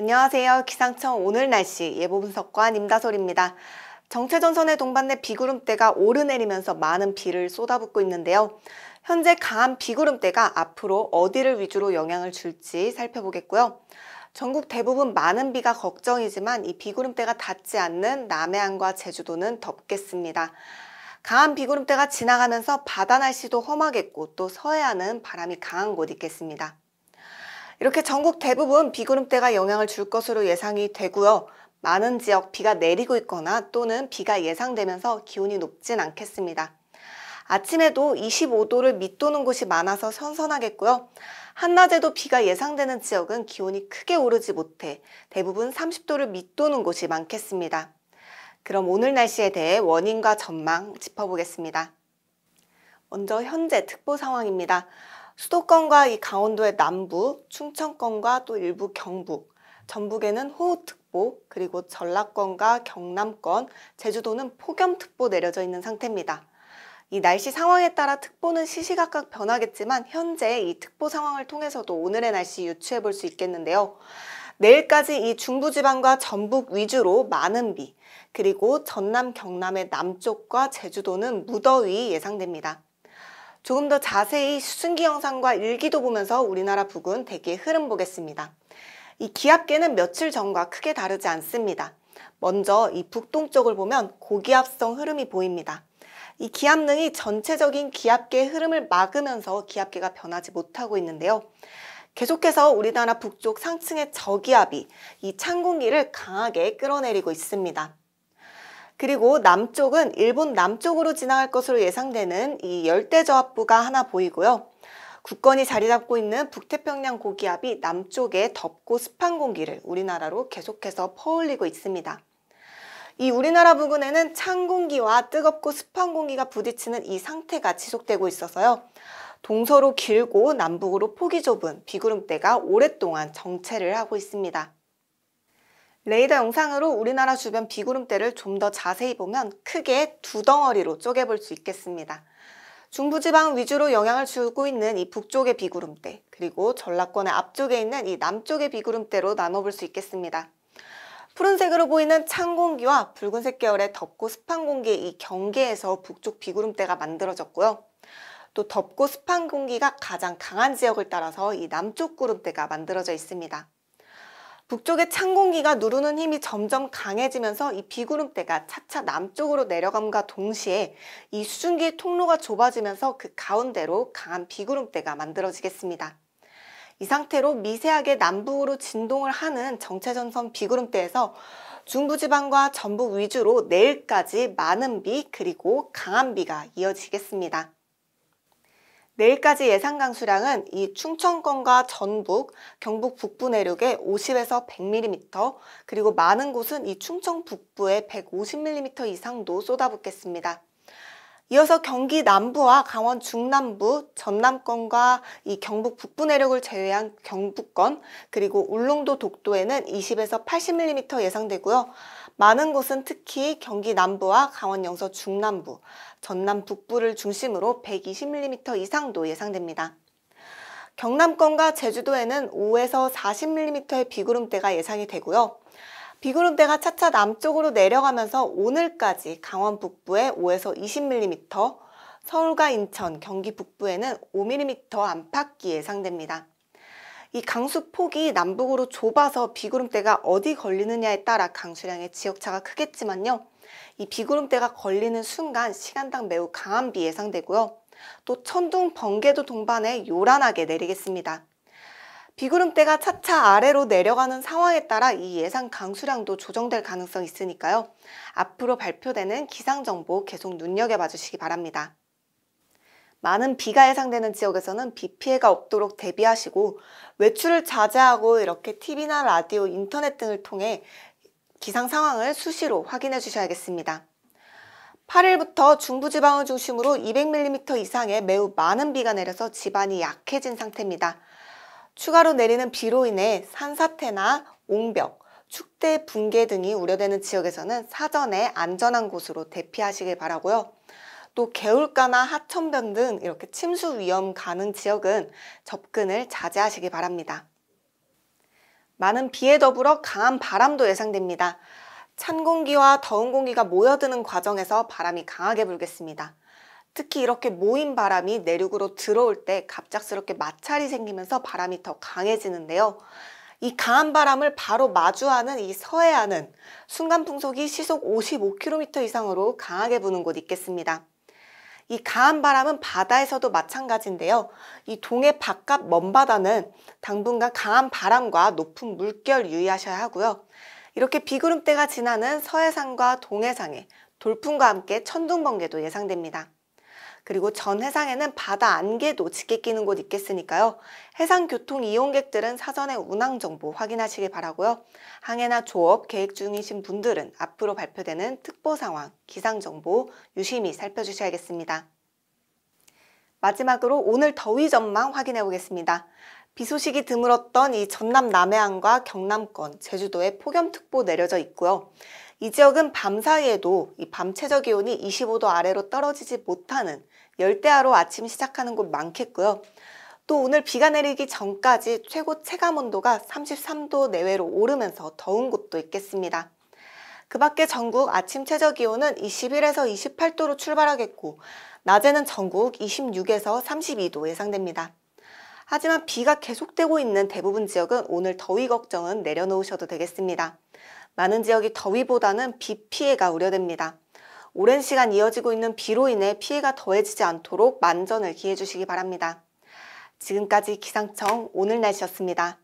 안녕하세요. 기상청 오늘 날씨 예보 분석관 임다솔입니다. 정체전선의 동반내 비구름대가 오르내리면서 많은 비를 쏟아붓고 있는데요. 현재 강한 비구름대가 앞으로 어디를 위주로 영향을 줄지 살펴보겠고요. 전국 대부분 많은 비가 걱정이지만 이 비구름대가 닿지 않는 남해안과 제주도는 덥겠습니다. 강한 비구름대가 지나가면서 바다 날씨도 험하겠고 또 서해안은 바람이 강한 곳 있겠습니다. 이렇게 전국 대부분 비구름대가 영향을 줄 것으로 예상이 되고요. 많은 지역 비가 내리고 있거나 또는 비가 예상되면서 기온이 높진 않겠습니다. 아침에도 25도를 밑도는 곳이 많아서 선선하겠고요. 한낮에도 비가 예상되는 지역은 기온이 크게 오르지 못해 대부분 30도를 밑도는 곳이 많겠습니다. 그럼 오늘 날씨에 대해 원인과 전망 짚어보겠습니다. 먼저 현재 특보 상황입니다. 수도권과 이 강원도의 남부, 충청권과 또 일부 경북, 전북에는 호우특보, 그리고 전라권과 경남권, 제주도는 폭염특보 내려져 있는 상태입니다. 이 날씨 상황에 따라 특보는 시시각각 변하겠지만 현재 이 특보 상황을 통해서도 오늘의 날씨 유추해 볼 수 있겠는데요. 내일까지 이 중부지방과 전북 위주로 많은 비, 그리고 전남 경남의 남쪽과 제주도는 무더위 예상됩니다. 조금 더 자세히 수증기 영상과 일기도 보면서 우리나라 북은 대기의 흐름 보겠습니다. 이 기압계는 며칠 전과 크게 다르지 않습니다. 먼저 이 북동쪽을 보면 고기압성 흐름이 보입니다. 이 기압능이 전체적인 기압계의 흐름을 막으면서 기압계가 변하지 못하고 있는데요. 계속해서 우리나라 북쪽 상층의 저기압이 이 찬 공기를 강하게 끌어내리고 있습니다. 그리고 남쪽은 일본 남쪽으로 지나갈 것으로 예상되는 이 열대저압부가 하나 보이고요. 국권이 자리 잡고 있는 북태평양 고기압이 남쪽에 덥고 습한 공기를 우리나라로 계속해서 퍼올리고 있습니다. 이 우리나라 부근에는 찬 공기와 뜨겁고 습한 공기가 부딪히는 이 상태가 지속되고 있어서요. 동서로 길고 남북으로 폭이 좁은 비구름대가 오랫동안 정체를 하고 있습니다. 레이더 영상으로 우리나라 주변 비구름대를 좀 더 자세히 보면 크게 두 덩어리로 쪼개볼 수 있겠습니다. 중부지방 위주로 영향을 주고 있는 이 북쪽의 비구름대 그리고 전라권의 앞쪽에 있는 이 남쪽의 비구름대로 나눠볼 수 있겠습니다. 푸른색으로 보이는 찬 공기와 붉은색 계열의 덥고 습한 공기의 이 경계에서 북쪽 비구름대가 만들어졌고요. 또 덥고 습한 공기가 가장 강한 지역을 따라서 이 남쪽 구름대가 만들어져 있습니다. 북쪽의 찬 공기가 누르는 힘이 점점 강해지면서 이 비구름대가 차차 남쪽으로 내려감과 동시에 이 수증기의 통로가 좁아지면서 그 가운데로 강한 비구름대가 만들어지겠습니다. 이 상태로 미세하게 남북으로 진동을 하는 정체전선 비구름대에서 중부지방과 전북 위주로 내일까지 많은 비 그리고 강한 비가 이어지겠습니다. 내일까지 예상 강수량은 이 충청권과 전북, 경북 북부 내륙에 50에서 100mm, 그리고 많은 곳은 이 충청 북부에 150mm 이상도 쏟아붓겠습니다. 이어서 경기 남부와 강원 중남부, 전남권과 이 경북 북부 내륙을 제외한 경북권, 그리고 울릉도 독도에는 20에서 80mm 예상되고요. 많은 곳은 특히 경기 남부와 강원 영서 중남부, 전남 북부를 중심으로 120mm 이상도 예상됩니다. 경남권과 제주도에는 5에서 40mm의 비구름대가 예상이 되고요. 비구름대가 차차 남쪽으로 내려가면서 오늘까지 강원 북부에 5에서 20mm, 서울과 인천, 경기 북부에는 5mm 안팎이 예상됩니다. 이 강수폭이 남북으로 좁아서 비구름대가 어디 걸리느냐에 따라 강수량의 지역차가 크겠지만요. 이 비구름대가 걸리는 순간 시간당 매우 강한 비 예상되고요. 또 천둥 번개도 동반해 요란하게 내리겠습니다. 비구름대가 차차 아래로 내려가는 상황에 따라 이 예상 강수량도 조정될 가능성이 있으니까요. 앞으로 발표되는 기상정보 계속 눈여겨봐 주시기 바랍니다. 많은 비가 예상되는 지역에서는 비 피해가 없도록 대비하시고 외출을 자제하고 이렇게 TV나 라디오, 인터넷 등을 통해 기상 상황을 수시로 확인해 주셔야겠습니다. 8일부터 중부지방을 중심으로 200mm 이상의 매우 많은 비가 내려서 지반이 약해진 상태입니다. 추가로 내리는 비로 인해 산사태나 옹벽, 축대 붕괴 등이 우려되는 지역에서는 사전에 안전한 곳으로 대피하시길 바라고요. 또 개울가나 하천변 등 이렇게 침수 위험 가는 지역은 접근을 자제하시기 바랍니다. 많은 비에 더불어 강한 바람도 예상됩니다. 찬 공기와 더운 공기가 모여드는 과정에서 바람이 강하게 불겠습니다. 특히 이렇게 모인 바람이 내륙으로 들어올 때 갑작스럽게 마찰이 생기면서 바람이 더 강해지는데요. 이 강한 바람을 바로 마주하는 이 서해안은 순간풍속이 시속 55km 이상으로 강하게 부는 곳이 있겠습니다. 이 가한 바람은 바다에서도 마찬가지인데요. 이 동해 바깥 먼바다는 당분간 강한 바람과 높은 물결 유의하셔야 하고요. 이렇게 비구름대가 지나는 서해상과 동해상에 돌풍과 함께 천둥 번개도 예상됩니다. 그리고 전 해상에는 바다 안개도 짙게 끼는 곳 있겠으니까요. 해상 교통 이용객들은 사전에 운항 정보 확인하시길 바라고요. 항해나 조업 계획 중이신 분들은 앞으로 발표되는 특보 상황, 기상 정보 유심히 살펴주셔야겠습니다. 마지막으로 오늘 더위 전망 확인해 보겠습니다. 비 소식이 드물었던 이 전남 남해안과 경남권, 제주도에 폭염특보 내려져 있고요. 이 지역은 밤 사이에도 이 밤 최저 기온이 25도 아래로 떨어지지 못하는 열대야로 아침 시작하는 곳 많겠고요. 또 오늘 비가 내리기 전까지 최고 체감 온도가 33도 내외로 오르면서 더운 곳도 있겠습니다. 그 밖에 전국 아침 최저 기온은 21에서 28도로 출발하겠고 낮에는 전국 26에서 32도 예상됩니다. 하지만 비가 계속되고 있는 대부분 지역은 오늘 더위 걱정은 내려놓으셔도 되겠습니다. 많은 지역이 더위보다는 비 피해가 우려됩니다. 오랜 시간 이어지고 있는 비로 인해 피해가 더해지지 않도록 만전을 기해 주시기 바랍니다. 지금까지 기상청 오늘 날씨였습니다.